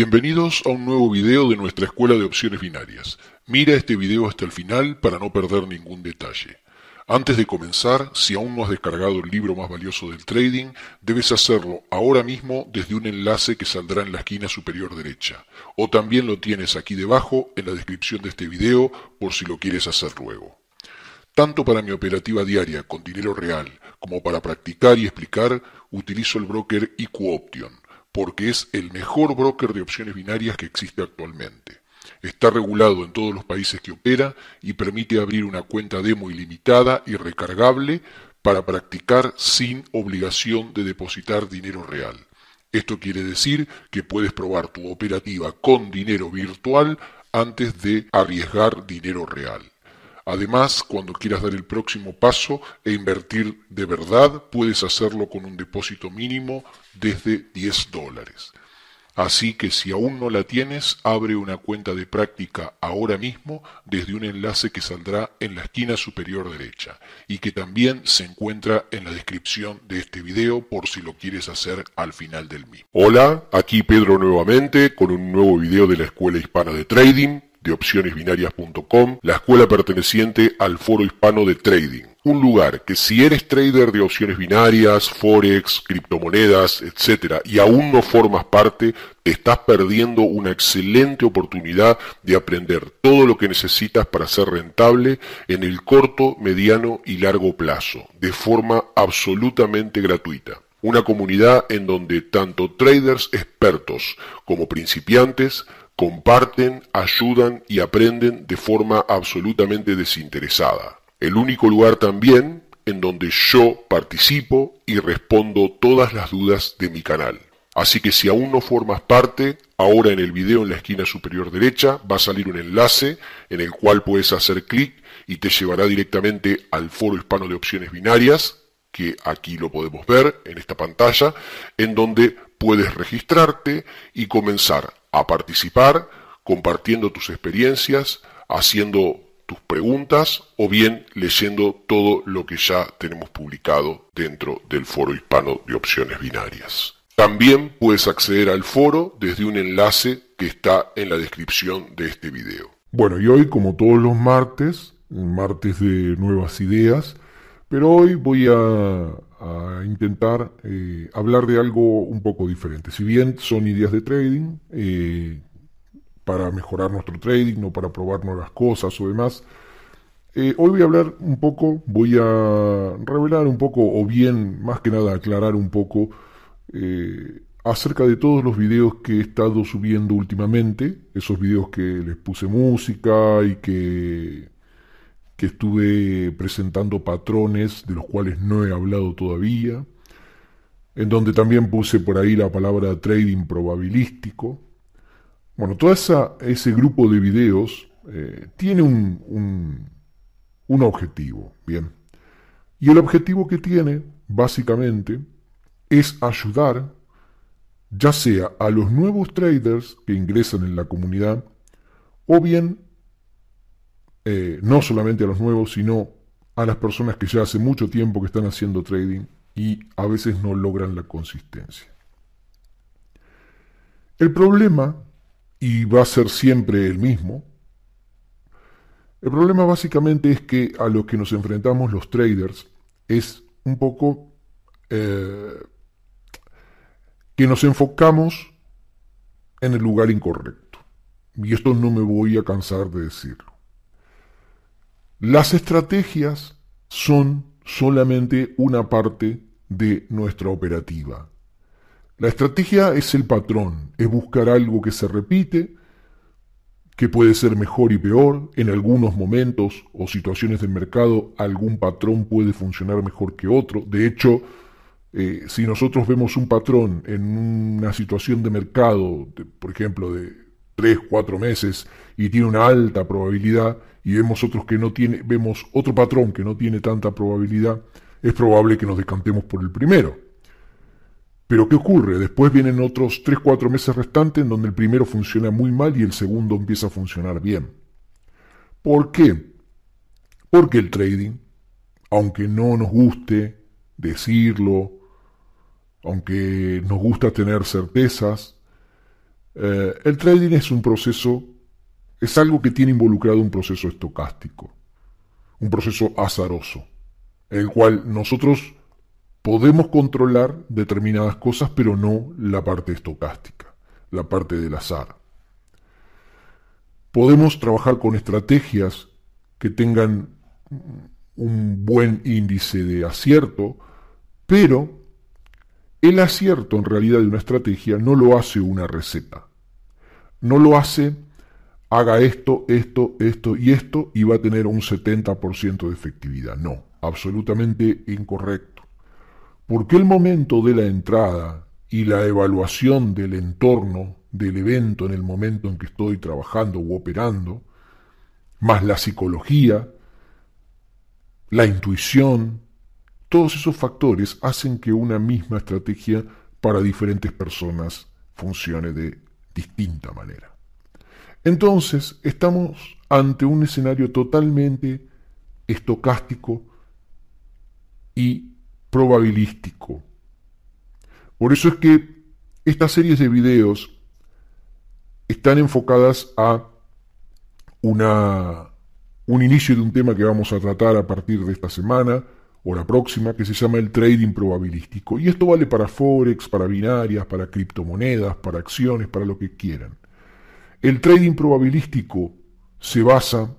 Bienvenidos a un nuevo video de nuestra escuela de opciones binarias. Mira este video hasta el final para no perder ningún detalle. Antes de comenzar, si aún no has descargado el libro más valioso del trading, debes hacerlo ahora mismo desde un enlace que saldrá en la esquina superior derecha, o también lo tienes aquí debajo en la descripción de este video por si lo quieres hacer luego. Tanto para mi operativa diaria con dinero real como para practicar y explicar, utilizo el broker IQ Option porque es el mejor broker de opciones binarias que existe actualmente. Está regulado en todos los países que opera y permite abrir una cuenta demo ilimitada y recargable para practicar sin obligación de depositar dinero real. Esto quiere decir que puedes probar tu operativa con dinero virtual antes de arriesgar dinero real. Además, cuando quieras dar el próximo paso e invertir de verdad, puedes hacerlo con un depósito mínimo desde 10 dólares. Así que si aún no la tienes, abre una cuenta de práctica ahora mismo desde un enlace que saldrá en la esquina superior derecha y que también se encuentra en la descripción de este video por si lo quieres hacer al final del mismo. Hola, aquí Pedro nuevamente con un nuevo video de la Escuela Hispana de Trading de opcionesbinarias.com, la escuela perteneciente al Foro Hispano de Trading. Un lugar que si eres trader de opciones binarias, forex, criptomonedas, etcétera y aún no formas parte, te estás perdiendo una excelente oportunidad de aprender todo lo que necesitas para ser rentable en el corto, mediano y largo plazo, de forma absolutamente gratuita. Una comunidad en donde tanto traders expertos como principiantes comparten, ayudan y aprenden de forma absolutamente desinteresada. El único lugar también en donde yo participo y respondo todas las dudas de mi canal. Así que si aún no formas parte, ahora en el video en la esquina superior derecha va a salir un enlace en el cual puedes hacer clic y te llevará directamente al foro hispano de opciones binarias, que aquí lo podemos ver en esta pantalla, en donde puedes registrarte y comenzar a participar compartiendo tus experiencias, haciendo tus preguntas o bien leyendo todo lo que ya tenemos publicado dentro del foro hispano de opciones binarias. También puedes acceder al foro desde un enlace que está en la descripción de este video. Bueno, y hoy como todos los martes, martes de nuevas ideas, pero hoy voy a a intentar eh, hablar de algo un poco diferente. Si bien son ideas de trading, eh, para mejorar nuestro trading o para probar nuevas cosas o demás, eh, hoy voy a hablar un poco, voy a revelar un poco, o bien más que nada aclarar un poco acerca de todos los videos que he estado subiendo últimamente, esos videos que les puse música y que que estuve presentando patrones de los cuales no he hablado todavía, en donde también puse por ahí la palabra trading probabilístico. Bueno, todo esa, ese grupo de videos eh, tiene un, objetivo, ¿bien? Y el objetivo que tiene, básicamente, es ayudar ya sea a los nuevos traders que ingresan en la comunidad o bien eh, no solamente a los nuevos, sino a las personas que ya hace mucho tiempo que están haciendo trading y a veces no logran la consistencia. El problema, y va a ser siempre el mismo, el problema básicamente es que a lo que nos enfrentamos los traders es un poco eh, que nos enfocamos en el lugar incorrecto. Y esto no me voy a cansar de decir. Las estrategias son solamente una parte de nuestra operativa. La estrategia es el patrón, es buscar algo que se repite, que puede ser mejor y peor, en algunos momentos o situaciones del mercado algún patrón puede funcionar mejor que otro. De hecho, eh, si nosotros vemos un patrón en una situación de mercado, por ejemplo, de tres, cuatro meses y tiene una alta probabilidad y vemos otros que no tiene, vemos otro patrón que no tiene tanta probabilidad, es probable que nos descantemos por el primero. Pero ¿qué ocurre? Después vienen otros tres, cuatro meses restantes en donde el primero funciona muy mal y el segundo empieza a funcionar bien. ¿Por qué? Porque el trading, aunque no nos guste decirlo, aunque nos gusta tener certezas, eh, el trading es un proceso, es algo que tiene involucrado un proceso estocástico, un proceso azaroso, en el cual nosotros podemos controlar determinadas cosas, pero no la parte estocástica, la parte del azar. Podemos trabajar con estrategias que tengan un buen índice de acierto, pero el acierto en realidad de una estrategia no lo hace una receta. No lo hace haga esto, esto, esto y esto y va a tener un 70% de efectividad. No, absolutamente incorrecto. Porque el momento de la entrada y la evaluación del entorno, del evento en el momento en que estoy trabajando u operando, más la psicología, la intuición, todos esos factores hacen que una misma estrategia para diferentes personas funcione de distinta manera. Entonces, estamos ante un escenario totalmente estocástico y probabilístico. Por eso es que estas series de videos están enfocadas a una, un inicio de un tema que vamos a tratar a partir de esta semana, o la próxima que se llama el trading probabilístico. Y esto vale para forex, para binarias, para criptomonedas, para acciones, para lo que quieran. El trading probabilístico se basa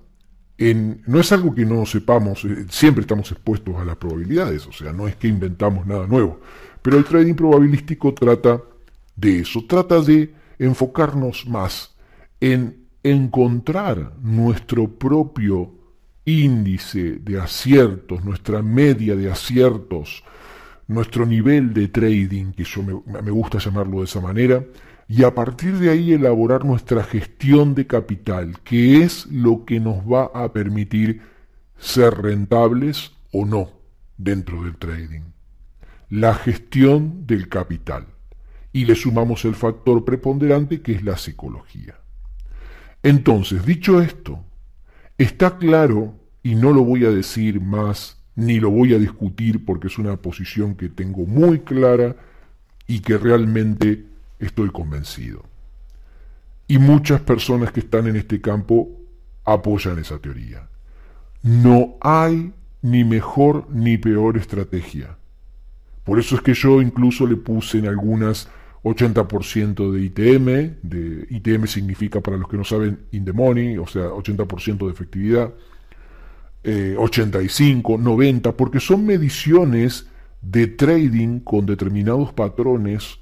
en, no es algo que no sepamos, eh, siempre estamos expuestos a las probabilidades, o sea, no es que inventamos nada nuevo, pero el trading probabilístico trata de eso, trata de enfocarnos más en encontrar nuestro propio índice de aciertos, nuestra media de aciertos, nuestro nivel de trading, que yo me, gusta llamarlo de esa manera, y a partir de ahí elaborar nuestra gestión de capital, que es lo que nos va a permitir ser rentables o no dentro del trading. La gestión del capital. Y le sumamos el factor preponderante que es la psicología. Entonces, dicho esto, está claro y no lo voy a decir más ni lo voy a discutir porque es una posición que tengo muy clara y que realmente estoy convencido. Y muchas personas que están en este campo apoyan esa teoría. No hay ni mejor ni peor estrategia. Por eso es que yo incluso le puse en algunas 80% de ITM, de ITM significa para los que no saben in the money, o sea, 80% de efectividad, 85, eh, 90, porque son mediciones de trading con determinados patrones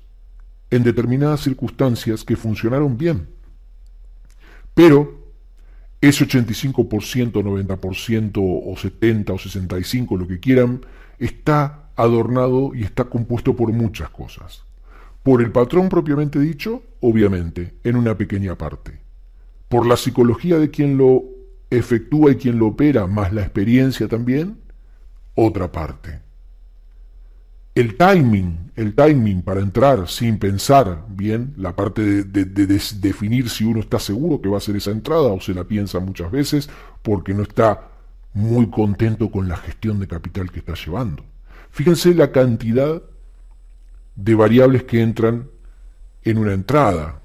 en determinadas circunstancias que funcionaron bien. Pero ese 85%, 90% o 70 o 65, lo que quieran, está adornado y está compuesto por muchas cosas. Por el patrón propiamente dicho, obviamente, en una pequeña parte. Por la psicología de quien lo efectúa y quien lo opera, más la experiencia también, otra parte. El timing, el timing para entrar sin pensar bien, la parte de, definir si uno está seguro que va a hacer esa entrada o se la piensa muchas veces porque no está muy contento con la gestión de capital que está llevando. Fíjense la cantidad de variables que entran en una entrada,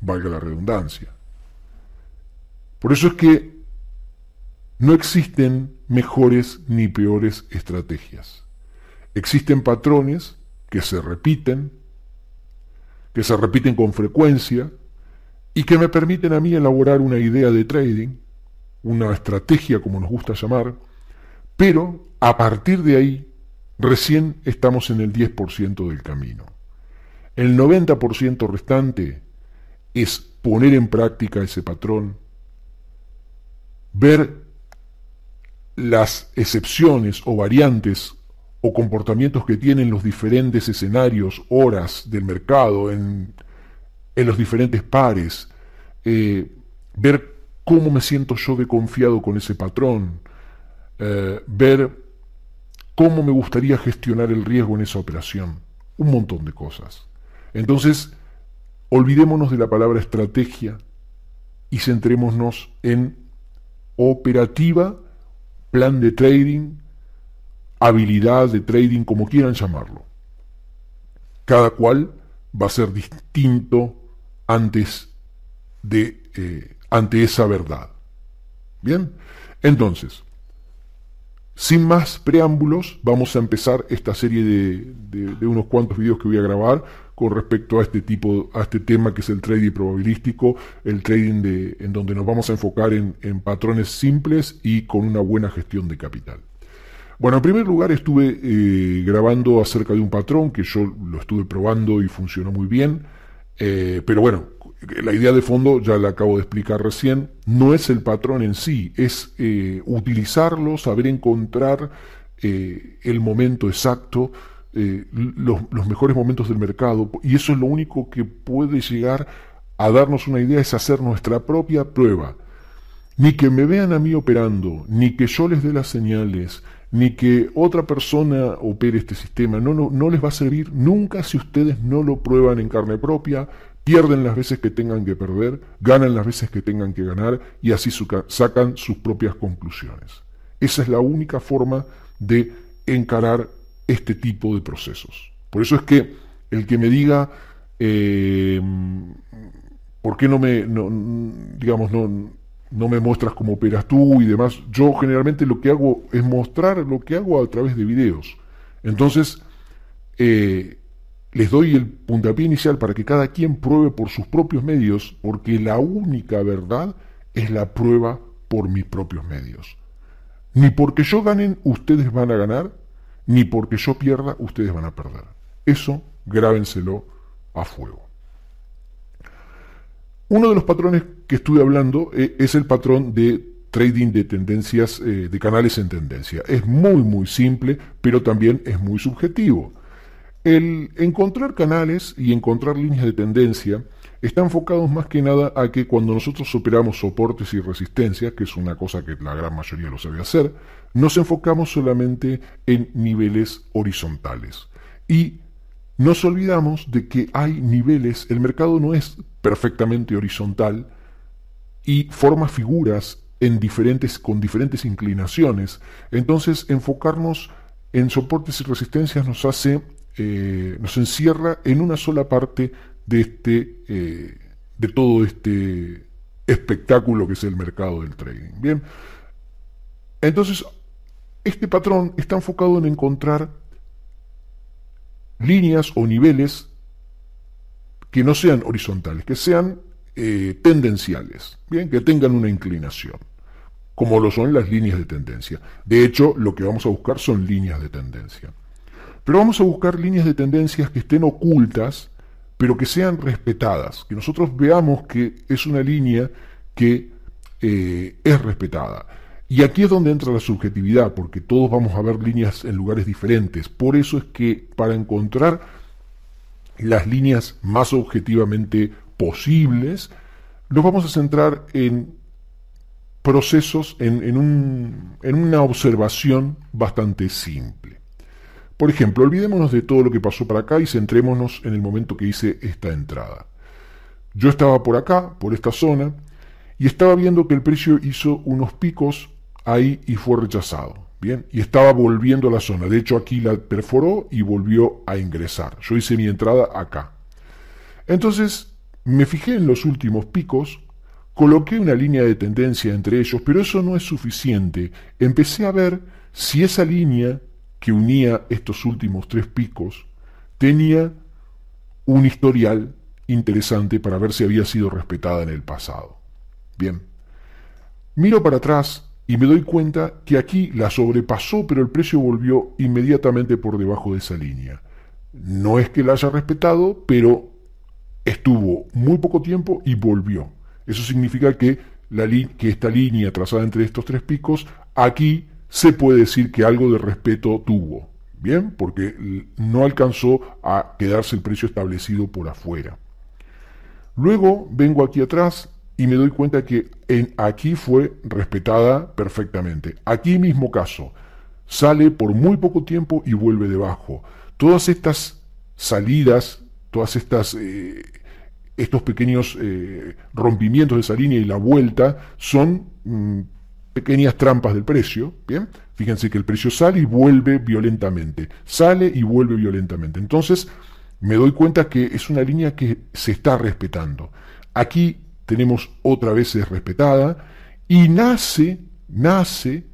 valga la redundancia. Por eso es que no existen mejores ni peores estrategias. Existen patrones que se repiten, que se repiten con frecuencia y que me permiten a mí elaborar una idea de trading, una estrategia como nos gusta llamar, pero a partir de ahí recién estamos en el 10% del camino. El 90% restante es poner en práctica ese patrón, ver las excepciones o variantes o comportamientos que tienen los diferentes escenarios, horas del mercado, en, los diferentes pares, eh, ver cómo me siento yo de confiado con ese patrón, eh, ver cómo me gustaría gestionar el riesgo en esa operación, un montón de cosas. Entonces, olvidémonos de la palabra estrategia y centrémonos en operativa, plan de trading, habilidad de trading, como quieran llamarlo. Cada cual va a ser distinto antes de, eh, ante esa verdad. Bien, entonces, sin más preámbulos, vamos a empezar esta serie de, de, de unos cuantos videos que voy a grabar con respecto a este tipo, a este tema que es el trading probabilístico, el trading de, en donde nos vamos a enfocar en, patrones simples y con una buena gestión de capital. Bueno, en primer lugar estuve eh, grabando acerca de un patrón que yo lo estuve probando y funcionó muy bien, eh, pero bueno, la idea de fondo ya la acabo de explicar recién, no es el patrón en sí, es eh, utilizarlo, saber encontrar el momento exacto, eh, los, mejores momentos del mercado. Y eso es lo único que puede llegar a darnos una idea, es hacer nuestra propia prueba. Ni que me vean a mí operando, ni que yo les dé las señales, ni que otra persona opere este sistema, no, no, les va a servir nunca si ustedes no lo prueban en carne propia, pierden las veces que tengan que perder, ganan las veces que tengan que ganar y así sacan sus propias conclusiones. Esa es la única forma de encarar este tipo de procesos. Por eso es que el que me diga, eh, ¿por qué no me, digamos, no, me muestras cómo operas tú y demás? Yo generalmente lo que hago es mostrar lo que hago a través de videos. Entonces, eh, les doy el puntapié inicial para que cada quien pruebe por sus propios medios, porque la única verdad es la prueba por mis propios medios. Ni porque yo ganen, ustedes van a ganar, ni porque yo pierda, ustedes van a perder. Eso grábenselo a fuego. Uno de los patrones que estuve hablando eh, es el patrón de trading de tendencias, eh, de canales en tendencia. Es muy, muy simple, pero también es muy subjetivo. El encontrar canales y encontrar líneas de tendencia están enfocados más que nada a que cuando nosotros superamos soportes y resistencias, que es una cosa que la gran mayoría lo sabe hacer, nos enfocamos solamente en niveles horizontales. Y nos olvidamos de que hay niveles, el mercado no es perfectamente horizontal y forma figuras en diferentes, con diferentes inclinaciones. Entonces, enfocarnos en soportes y resistencias nos hace eh, nos encierra en una sola parte de, este, eh, de todo este espectáculo que es el mercado del trading. Bien, entonces este patrón está enfocado en encontrar líneas o niveles que no sean horizontales, que sean eh, tendenciales, bien, que tengan una inclinación, como lo son las líneas de tendencia. De hecho, lo que vamos a buscar son líneas de tendencia. Pero vamos a buscar líneas de tendencias que estén ocultas pero que sean respetadas, que nosotros veamos que es una línea que eh, es respetada. Y aquí es donde entra la subjetividad, porque todos vamos a ver líneas en lugares diferentes. Por eso es que para encontrar las líneas más objetivamente posibles, nos vamos a centrar en procesos, en una observación bastante simple. Por ejemplo, olvidémonos de todo lo que pasó para acá y centrémonos en el momento que hice esta entrada. Yo estaba por acá, por esta zona, y estaba viendo que el precio hizo unos picos ahí y fue rechazado. Bien, y estaba volviendo a la zona. De hecho, aquí la perforó y volvió a ingresar. Yo hice mi entrada acá. Entonces, me fijé en los últimos picos, coloqué una línea de tendencia entre ellos, pero eso no es suficiente. Empecé a ver si esa línea que unía estos últimos tres picos tenía un historial interesante para ver si había sido respetada en el pasado. Bien, miro para atrás y me doy cuenta que aquí la sobrepasó, pero el precio volvió inmediatamente por debajo de esa línea. No es que la haya respetado, pero estuvo muy poco tiempo y volvió. Eso significa que, la que esta línea trazada entre estos tres picos aquí se puede decir que algo de respeto tuvo, ¿bien? Porque no alcanzó a quedarse el precio establecido por afuera. Luego vengo aquí atrás y me doy cuenta que aquí fue respetada perfectamente. Aquí mismo caso, sale por muy poco tiempo y vuelve debajo. Todas estas salidas, todas estas... Eh, estos pequeños eh, rompimientos de esa línea y la vuelta son mm, pequeñas trampas del precio, ¿bien? Fíjense que el precio sale y vuelve violentamente, sale y vuelve violentamente. Entonces, me doy cuenta que es una línea que se está respetando. Aquí tenemos otra vez respetada y nace, nace,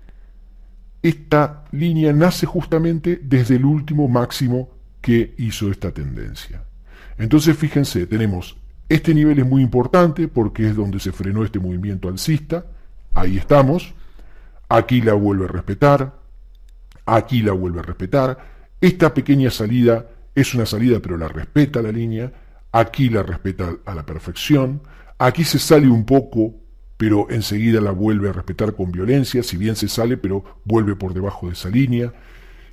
esta línea nace justamente desde el último máximo que hizo esta tendencia. Entonces, fíjense, tenemos este nivel es muy importante porque es donde se frenó este movimiento alcista, ahí estamos, aquí la vuelve a respetar, aquí la vuelve a respetar, esta pequeña salida es una salida pero la respeta la línea, aquí la respeta a la perfección, aquí se sale un poco pero enseguida la vuelve a respetar con violencia, si bien se sale pero vuelve por debajo de esa línea,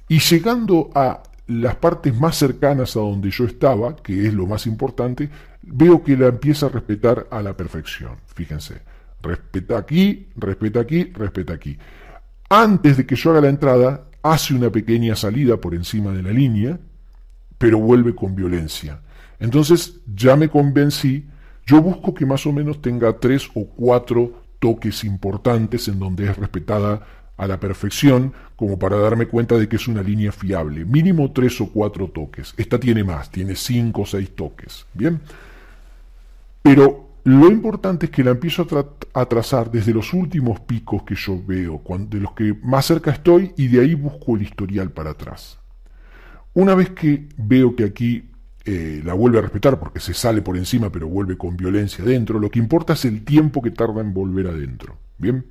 y llegando a las partes más cercanas a donde yo estaba, que es lo más importante, veo que la empieza a respetar a la perfección, fíjense. Respeta aquí, respeta aquí, respeta aquí. Antes de que yo haga la entrada, hace una pequeña salida por encima de la línea, pero vuelve con violencia. Entonces ya me convencí, yo busco que más o menos tenga tres o cuatro toques importantes en donde es respetada a la perfección como para darme cuenta de que es una línea fiable. Mínimo tres o cuatro toques. Esta tiene más, tiene cinco o seis toques. Bien. Pero lo importante es que la empiezo a, trazar desde los últimos picos que yo veo, de los que más cerca estoy, y de ahí busco el historial para atrás. Una vez que veo que aquí eh, la vuelve a respetar porque se sale por encima pero vuelve con violencia adentro, lo que importa es el tiempo que tarda en volver adentro. Bien,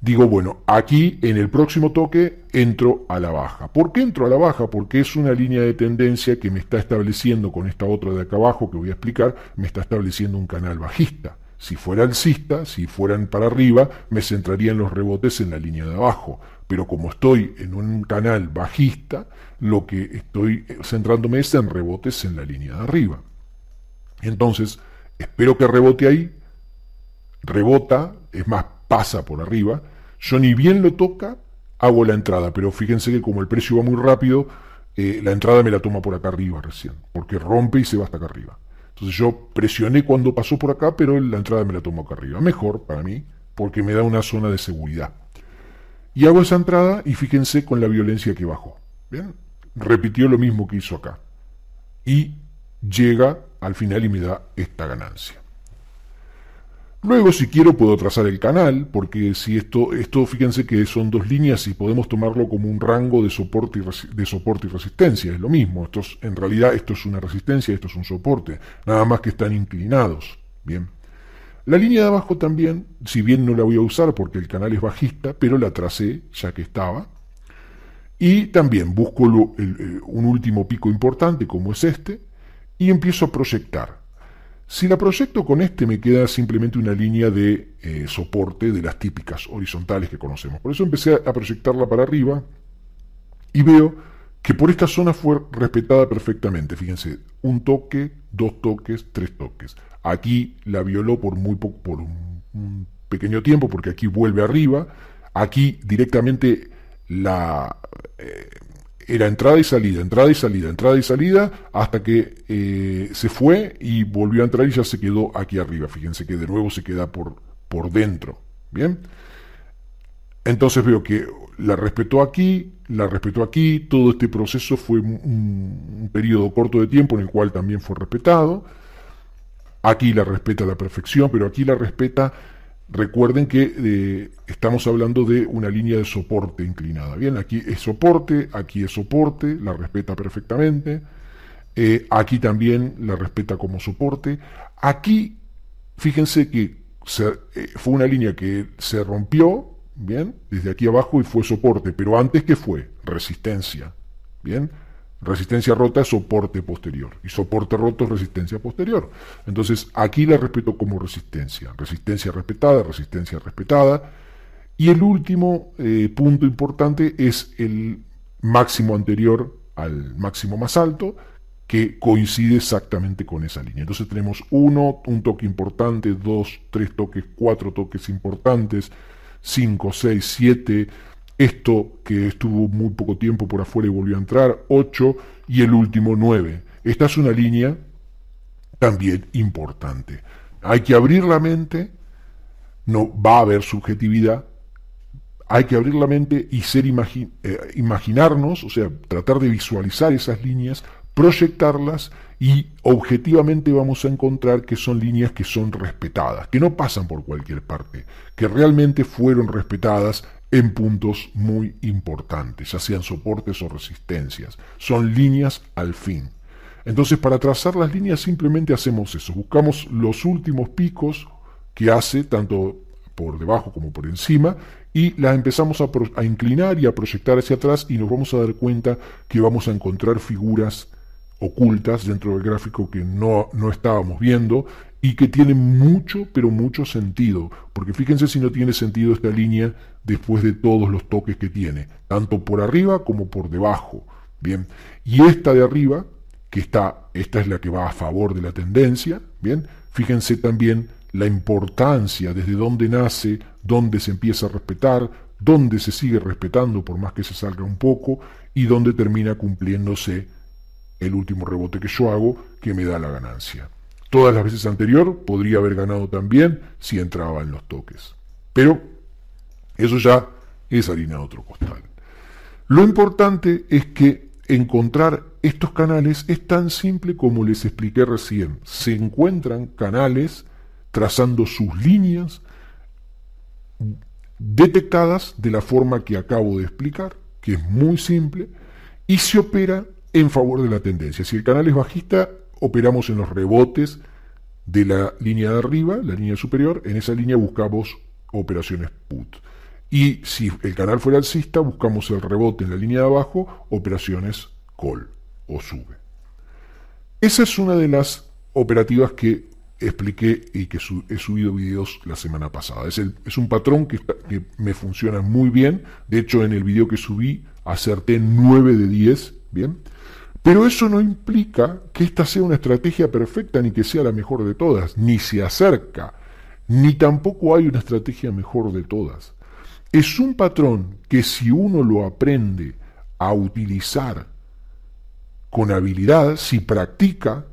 digo, bueno, aquí en el próximo toque entro a la baja. ¿Por qué entro a la baja? Porque es una línea de tendencia que me está estableciendo con esta otra de acá abajo que voy a explicar, me está estableciendo un canal bajista. Si fuera alcista, si fueran para arriba, me centrarían los rebotes en la línea de abajo. Pero como estoy en un canal bajista, lo que estoy centrándome es en rebotes en la línea de arriba. Entonces, espero que rebote ahí. Rebota, es más, pasa por arriba. Yo ni bien lo toca, hago la entrada, pero fíjense que como el precio va muy rápido, eh, la entrada me la toma por acá arriba recién, porque rompe y se va hasta acá arriba. Entonces yo presioné cuando pasó por acá, pero la entrada me la tomo acá arriba. Mejor para mí, porque me da una zona de seguridad. Y hago esa entrada y fíjense con la violencia que bajó. Repitió lo mismo que hizo acá. Y llega al final y me da esta ganancia. Luego, si quiero, puedo trazar el canal, porque si esto, esto, fíjense que son dos líneas y podemos tomarlo como un rango de soporte y, de soporte y resistencia, es lo mismo. Esto en realidad, esto es una resistencia, esto es un soporte, nada más que están inclinados. Bien. La línea de abajo también, si bien no la voy a usar porque el canal es bajista, pero la tracé ya que estaba. Y también busco eh, un último pico importante como es este y empiezo a proyectar. Si la proyecto con este me queda simplemente una línea de eh, soporte de las típicas horizontales que conocemos. Por eso empecé a proyectarla para arriba y veo que por esta zona fue respetada perfectamente. Fíjense, un toque, dos toques, tres toques. Aquí la violó por muy por un, pequeño tiempo, porque aquí vuelve arriba. Aquí directamente la eh, era entrada y salida, entrada y salida, entrada y salida, hasta que eh, se fue y volvió a entrar y ya se quedó aquí arriba. Fíjense que de nuevo se queda por, por dentro. Bien. Entonces veo que la respetó aquí, la respetó aquí, todo este proceso fue un, periodo corto de tiempo en el cual también fue respetado. Aquí la respeta la perfección, pero aquí la respeta Recuerden que eh, estamos hablando de una línea de soporte inclinada. Bien, aquí es soporte, aquí es soporte, la respeta perfectamente. Eh, aquí también la respeta como soporte. Aquí, fíjense que eh, fue una línea que se rompió, bien, desde aquí abajo y fue soporte, pero antes que fue resistencia, bien. Resistencia rota es soporte posterior y soporte roto es resistencia posterior. Entonces aquí la respeto como resistencia. Resistencia respetada, resistencia respetada. Y el último eh, punto importante es el máximo anterior al máximo más alto, que coincide exactamente con esa línea. Entonces tenemos uno, un toque importante, dos, tres toques, cuatro toques importantes, cinco, seis, siete, esto que estuvo muy poco tiempo por afuera y volvió a entrar, 8 y el último 9. Esta es una línea también importante. Hay que abrir la mente, no va a haber subjetividad, hay que abrir la mente y ser eh, imaginarnos, o sea, tratar de visualizar esas líneas, proyectarlas y objetivamente vamos a encontrar que son líneas que son respetadas, que no pasan por cualquier parte, que realmente fueron respetadas en puntos muy importantes, ya sean soportes o resistencias. Son líneas al fin. Entonces, para trazar las líneas simplemente hacemos eso. Buscamos los últimos picos que hace, tanto por debajo como por encima, y las empezamos a, inclinar y a proyectar hacia atrás y nos vamos a dar cuenta que vamos a encontrar figuras ocultas dentro del gráfico que no, no estábamos viendo y que tiene mucho, pero mucho sentido, porque fíjense si no tiene sentido esta línea después de todos los toques que tiene, tanto por arriba como por debajo. Bien, y esta de arriba, que está, esta es la que va a favor de la tendencia, bien, fíjense también la importancia desde dónde nace, dónde se empieza a respetar, dónde se sigue respetando por más que se salga un poco y dónde termina cumpliéndose el último rebote que yo hago que me da la ganancia. Todas las veces anterior podría haber ganado también si entraba en los toques. Pero eso ya es harina de otro costal. Lo importante es que encontrar estos canales es tan simple como les expliqué recién. Se encuentran canales trazando sus líneas detectadas de la forma que acabo de explicar, que es muy simple, y se opera en favor de la tendencia. Si el canal es bajista, operamos en los rebotes de la línea de arriba, la línea superior, en esa línea buscamos operaciones put. Y si el canal fuera alcista, buscamos el rebote en la línea de abajo, operaciones call o sube. Esa es una de las operativas que expliqué y que he subido videos la semana pasada. Es, un patrón que, que, me funciona muy bien. De hecho, en el video que subí acerté 9 de 10. Bien. Pero eso no implica que esta sea una estrategia perfecta ni que sea la mejor de todas, ni se acerca, ni tampoco hay una estrategia mejor de todas. Es un patrón que si uno lo aprende a utilizar con habilidad, si practica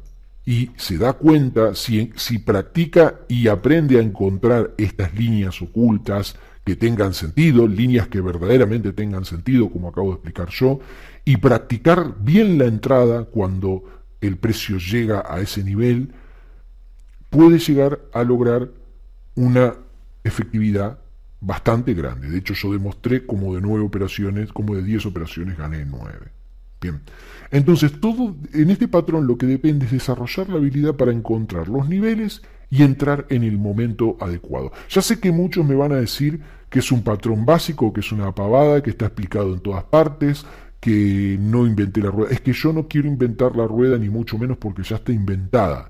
y se da cuenta, si, si practica y aprende a encontrar estas líneas ocultas que tengan sentido, líneas que verdaderamente tengan sentido, como acabo de explicar yo, y practicar bien la entrada cuando el precio llega a ese nivel, puede llegar a lograr una efectividad bastante grande. De hecho, yo demostré como de nueve operaciones, como de 10 operaciones gané nueve. Bien. Entonces, todo en este patrón lo que depende es desarrollar la habilidad para encontrar los niveles y entrar en el momento adecuado. Ya sé que muchos me van a decir que es un patrón básico, que es una pavada, que está explicado en todas partes, que no inventé la rueda. Es que yo no quiero inventar la rueda ni mucho menos porque ya está inventada.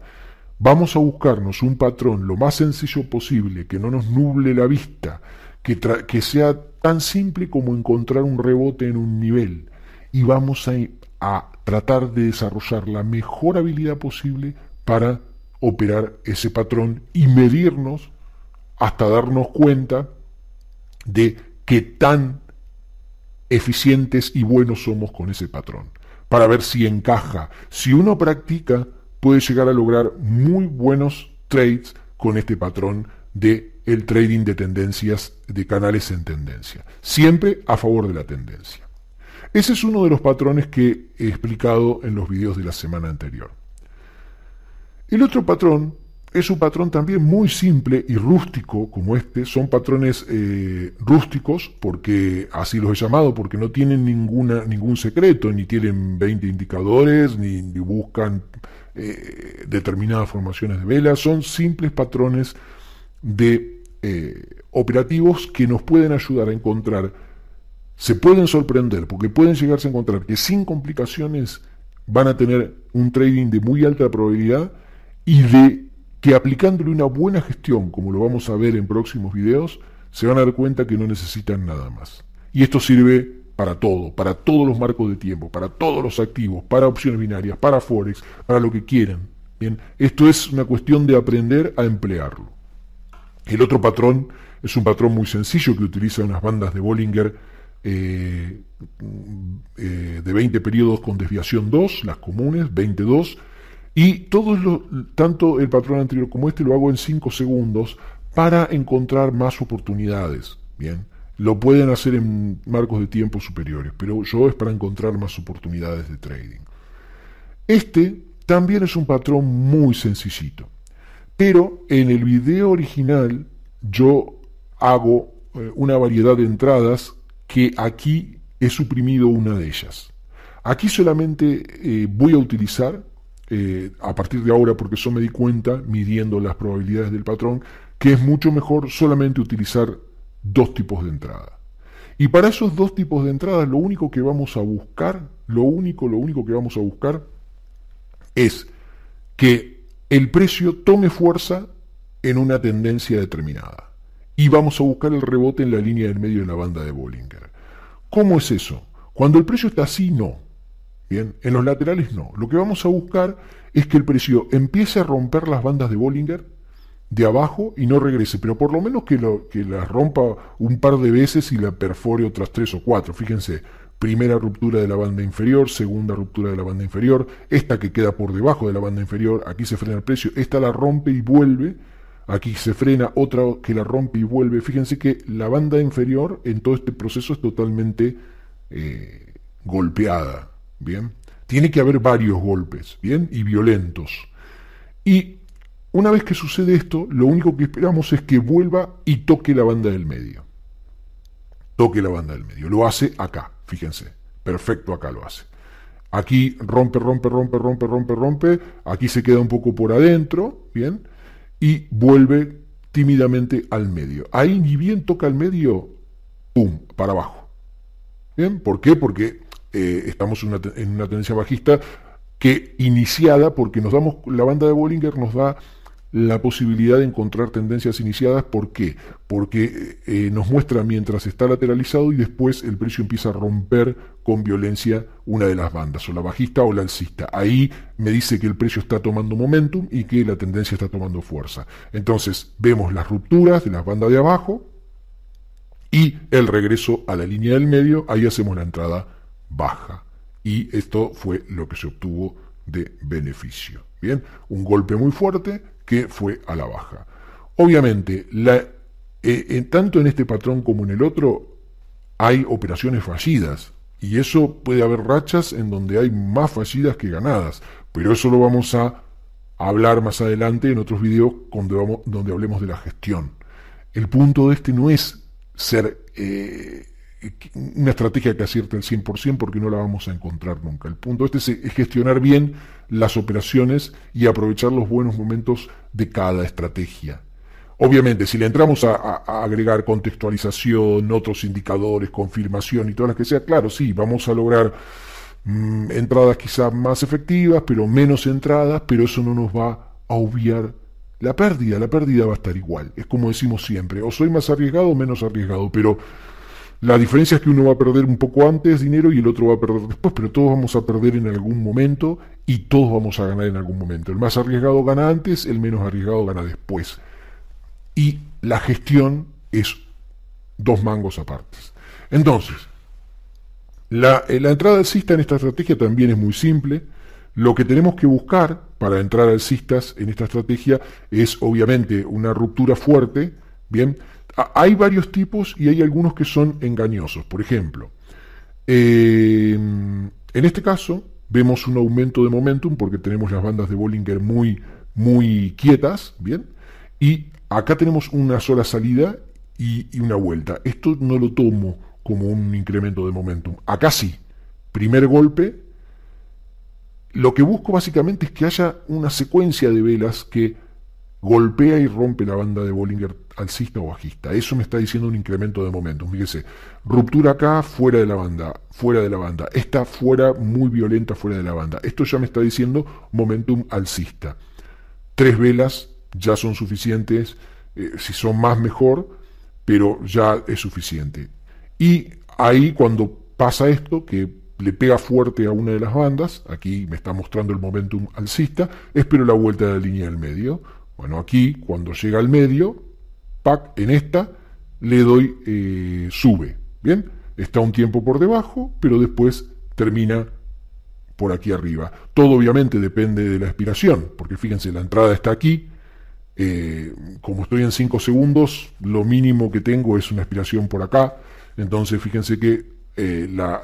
Vamos a buscarnos un patrón lo más sencillo posible, que no nos nuble la vista, que, que sea tan simple como encontrar un rebote en un nivel. Y vamos a, a tratar de desarrollar la mejor habilidad posible para operar ese patrón y medirnos hasta darnos cuenta de qué tan eficientes y buenos somos con ese patrón, para ver si encaja. Si uno practica, puede llegar a lograr muy buenos trades con este patrón de el trading de tendencias, de canales en tendencia, siempre a favor de la tendencia. Ese es uno de los patrones que he explicado en los videos de la semana anterior. El otro patrón es un patrón también muy simple y rústico como este. Son patrones eh, rústicos, porque así los he llamado, porque no tienen ninguna, ningún secreto, ni tienen 20 indicadores, ni, buscan eh, determinadas formaciones de velas. Son simples patrones de eh, operativos que nos pueden ayudar a encontrar, se pueden sorprender, porque pueden llegarse a encontrar que sin complicaciones van a tener un trading de muy alta probabilidad y de que aplicándole una buena gestión, como lo vamos a ver en próximos videos, se van a dar cuenta que no necesitan nada más. Y esto sirve para todo, para todos los marcos de tiempo, para todos los activos, para opciones binarias, para Forex, para lo que quieran. Bien, esto es una cuestión de aprender a emplearlo. El otro patrón es un patrón muy sencillo que utiliza unas bandas de Bollinger eh, eh, de 20 periodos con desviación 2, las comunes, 22, y todo lo tanto el patrón anterior como este lo hago en 5 segundos para encontrar más oportunidades. Bien, lo pueden hacer en marcos de tiempo superiores, pero yo es para encontrar más oportunidades de trading. Este también es un patrón muy sencillito, pero en el video original yo hago eh, una variedad de entradas que aquí he suprimido una de ellas. Aquí solamente eh, voy a utilizar eh, a partir de ahora, porque eso me di cuenta, midiendo las probabilidades del patrón, que es mucho mejor solamente utilizar dos tipos de entrada. Y para esos dos tipos de entradas, lo único que vamos a buscar, lo único, lo único que vamos a buscar es que el precio tome fuerza en una tendencia determinada. Y vamos a buscar el rebote en la línea del medio de la banda de Bollinger. ¿Cómo es eso? Cuando el precio está así, no. Bien, en los laterales no. Lo que vamos a buscar es que el precio empiece a romper las bandas de Bollinger de abajo y no regrese, pero por lo menos que, lo, que la rompa un par de veces y la perfore otras tres o cuatro. Fíjense, primera ruptura de la banda inferior, segunda ruptura de la banda inferior, esta que queda por debajo de la banda inferior, aquí se frena el precio, esta la rompe y vuelve, aquí se frena otra que la rompe y vuelve. Fíjense que la banda inferior en todo este proceso es totalmente eh, golpeada, ¿bien? Tiene que haber varios golpes, ¿bien? Y violentos. Y una vez que sucede esto, lo único que esperamos es que vuelva y toque la banda del medio. Toque la banda del medio. Lo hace acá, fíjense. Perfecto acá lo hace. Aquí rompe, rompe, rompe, rompe, rompe, rompe. Aquí se queda un poco por adentro, ¿bien? Y vuelve tímidamente al medio. Ahí ni bien toca el medio, ¡pum!, para abajo. ¿Bien? ¿Por qué? Porque eh, estamos en una tendencia bajista que iniciada, porque nos damos, la banda de Bollinger nos da la posibilidad de encontrar tendencias iniciadas. ¿Por qué? Porque eh, eh, nos muestra mientras está lateralizado y después el precio empieza a romper con violencia una de las bandas, o la bajista o la alcista. Ahí me dice que el precio está tomando momentum y que la tendencia está tomando fuerza. Entonces vemos las rupturas de las bandas de abajo y el regreso a la línea del medio. Ahí hacemos la entrada baja y esto fue lo que se obtuvo de beneficio. Bien, un golpe muy fuerte que fue a la baja. Obviamente, en, eh, eh, tanto en este patrón como en el otro hay operaciones fallidas y eso puede haber rachas en donde hay más fallidas que ganadas, pero eso lo vamos a hablar más adelante en otros videos donde, donde hablemos de la gestión. El punto de este no es ser... Eh, eh, una estrategia que acierta el 100% porque no la vamos a encontrar nunca. El punto este es eh, gestionar bien las operaciones y aprovechar los buenos momentos de cada estrategia. Obviamente, si le entramos a, agregar contextualización, otros indicadores, confirmación y todas las que sea, claro, sí, vamos a lograr mm, entradas quizás más efectivas, pero menos entradas, pero eso no nos va a obviar la pérdida. La pérdida va a estar igual. Es como decimos siempre, o soy más arriesgado o menos arriesgado, pero la diferencia es que uno va a perder un poco antes dinero y el otro va a perder después, pero todos vamos a perder en algún momento y todos vamos a ganar en algún momento. El más arriesgado gana antes, el menos arriesgado gana después. Y la gestión es dos mangos aparte. Entonces, la, entrada eh, entrada alcista en esta estrategia también es muy simple. Lo que tenemos que buscar para entrar al cistas en esta estrategia es obviamente una ruptura fuerte, ¿bien? hay varios tipos y hay algunos que son engañosos. Por ejemplo, eh, en este caso vemos un aumento de momentum porque tenemos las bandas de Bollinger muy, muy quietas, ¿bien? Y acá tenemos una sola salida y, y una vuelta. Esto no lo tomo como un incremento de momentum. Acá sí, primer golpe. Lo que busco básicamente es que haya una secuencia de velas que golpea y rompe la banda de Bollinger alcista o bajista. Eso me está diciendo un incremento de momentum. Fíjese, ruptura acá, fuera de la banda, fuera de la banda. Esta fuera, muy violenta, fuera de la banda. Esto ya me está diciendo momentum alcista. Tres velas ya son suficientes, eh, si son más mejor, pero ya es suficiente. Y ahí cuando pasa esto, que le pega fuerte a una de las bandas, aquí me está mostrando el momentum alcista, espero la vuelta de la línea del medio, bueno, aquí cuando llega al medio, pack, en esta le doy eh, sube. Bien, está un tiempo por debajo, pero después termina por aquí arriba. Todo obviamente depende de la aspiración, porque fíjense, la entrada está aquí. Eh, como estoy en 5 segundos, lo mínimo que tengo es una aspiración por acá. Entonces, fíjense que eh, la,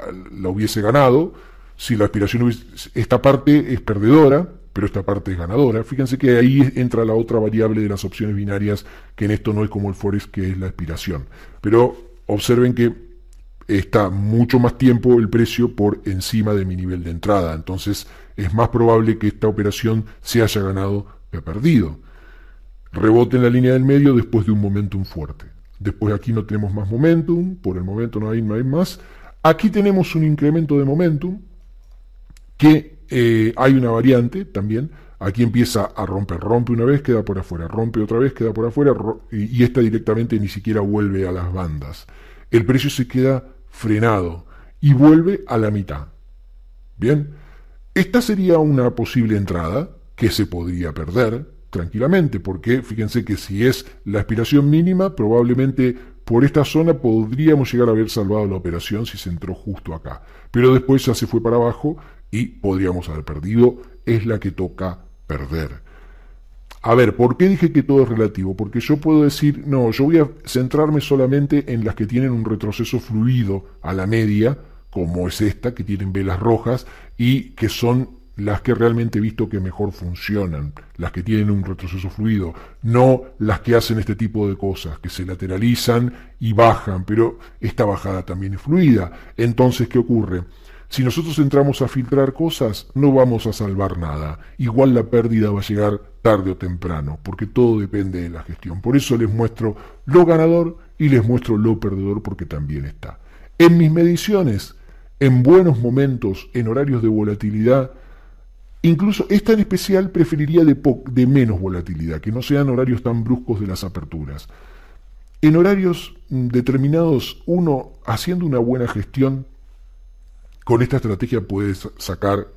hubiese ganado. Si la aspiración hubiese, esta parte es perdedora, pero esta parte es ganadora. Fíjense que ahí entra la otra variable de las opciones binarias, que en esto no es como el forex, que es la expiración. Pero observen que está mucho más tiempo el precio por encima de mi nivel de entrada. Entonces es más probable que esta operación se haya ganado que perdido. Rebote en la línea del medio después de un momentum fuerte. Después aquí no tenemos más momentum, por el momento no hay, no hay más. Aquí tenemos un incremento de momentum que eh, hay una variante también. Aquí empieza a romper, rompe una vez, queda por afuera, rompe otra vez, queda por afuera, y, y esta directamente ni siquiera vuelve a las bandas. El precio se queda frenado y vuelve a la mitad. Bien, esta sería una posible entrada que se podría perder tranquilamente, porque fíjense que si es la aspiración mínima, probablemente por esta zona podríamos llegar a haber salvado la operación si se entró justo acá. Pero después ya se fue para abajo y podríamos haber perdido, es la que toca perder. A ver, ¿por qué dije que todo es relativo? Porque yo puedo decir, no, yo voy a centrarme solamente en las que tienen un retroceso fluido a la media, como es esta, que tienen velas rojas, y que son las que realmente he visto que mejor funcionan, las que tienen un retroceso fluido, no las que hacen este tipo de cosas, que se lateralizan y bajan, pero esta bajada también es fluida. Entonces, ¿qué ocurre? Si nosotros entramos a filtrar cosas, no vamos a salvar nada. Igual la pérdida va a llegar tarde o temprano, porque todo depende de la gestión. Por eso les muestro lo ganador y les muestro lo perdedor, porque también está. En mis mediciones, en buenos momentos, en horarios de volatilidad, Incluso esta en especial preferiría de, de, menos volatilidad, que no sean horarios tan bruscos de las aperturas. En horarios mm, determinados, uno, haciendo una buena gestión, con esta estrategia puedes sacar,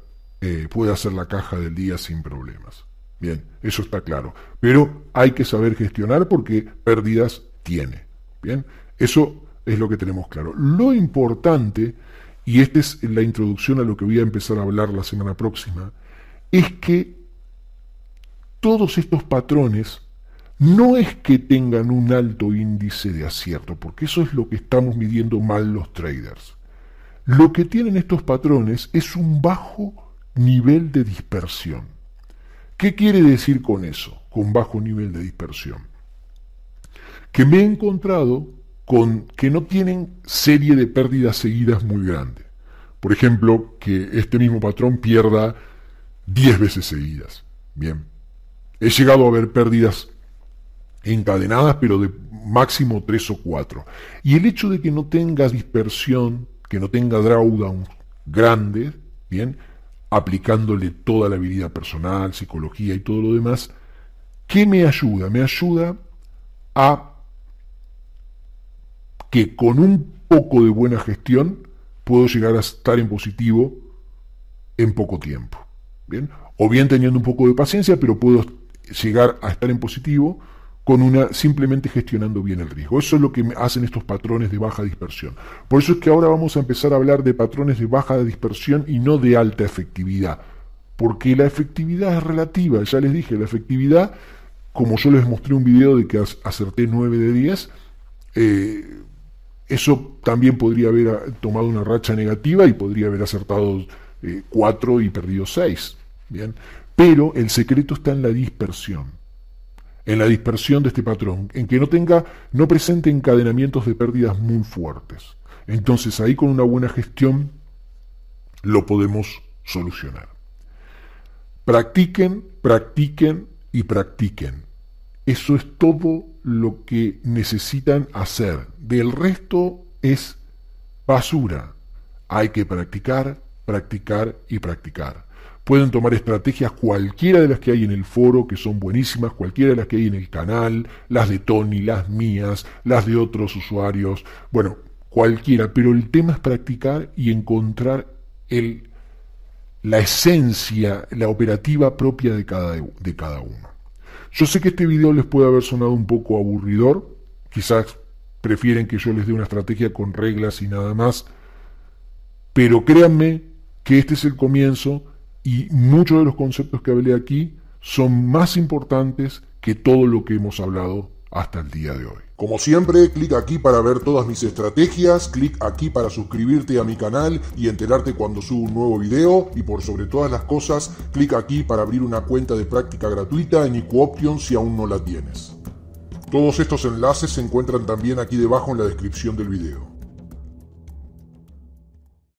eh, puedes hacer la caja del día sin problemas. Bien, eso está claro. Pero hay que saber gestionar porque pérdidas tiene. Bien, eso es lo que tenemos claro. Lo importante, y esta es la introducción a lo que voy a empezar a hablar la semana próxima, es que todos estos patrones no es que tengan un alto índice de acierto, porque eso es lo que estamos midiendo mal los traders. Lo que tienen estos patrones es un bajo nivel de dispersión. ¿Qué quiere decir con eso, con bajo nivel de dispersión? Que me he encontrado con que no tienen serie de pérdidas seguidas muy grande. Por ejemplo, que este mismo patrón pierda 10 veces seguidas. Bien. He llegado a ver pérdidas encadenadas, pero de máximo 3 o 4. Y el hecho de que no tenga dispersión que no tenga drawdown grandes, ¿bien? Aplicándole toda la habilidad personal, psicología y todo lo demás. ¿Qué me ayuda? Me ayuda a que con un poco de buena gestión puedo llegar a estar en positivo en poco tiempo. ¿bien? O bien teniendo un poco de paciencia, pero puedo llegar a estar en positivo con una simplemente gestionando bien el riesgo. Eso es lo que hacen estos patrones de baja dispersión. Por eso es que ahora vamos a empezar a hablar de patrones de baja dispersión y no de alta efectividad, porque la efectividad es relativa, ya les dije, la efectividad, como yo les mostré un video de que acerté 9 de 10, eh, eso también podría haber ah, tomado una racha negativa y podría haber acertado 4 eh, y perdido 6. ¿bien? Pero el secreto está en la dispersión en la dispersión de este patrón, en que no tenga, no presente encadenamientos de pérdidas muy fuertes. Entonces ahí con una buena gestión lo podemos solucionar. Practiquen, practiquen y practiquen. Eso es todo lo que necesitan hacer. Del resto es basura. Hay que practicar, practicar y practicar. Pueden tomar estrategias cualquiera de las que hay en el foro, que son buenísimas, cualquiera de las que hay en el canal, las de Tony, las mías, las de otros usuarios, bueno, cualquiera, pero el tema es practicar y encontrar el, la esencia, la operativa propia de cada, de cada uno. Yo sé que este video les puede haber sonado un poco aburridor, quizás prefieren que yo les dé una estrategia con reglas y nada más, pero créanme que este es el comienzo y muchos de los conceptos que hablé aquí son más importantes que todo lo que hemos hablado hasta el día de hoy. Como siempre, clic aquí para ver todas mis estrategias, clic aquí para suscribirte a mi canal y enterarte cuando subo un nuevo video y por sobre todas las cosas, clic aquí para abrir una cuenta de práctica gratuita en IQOption si aún no la tienes. Todos estos enlaces se encuentran también aquí debajo en la descripción del video.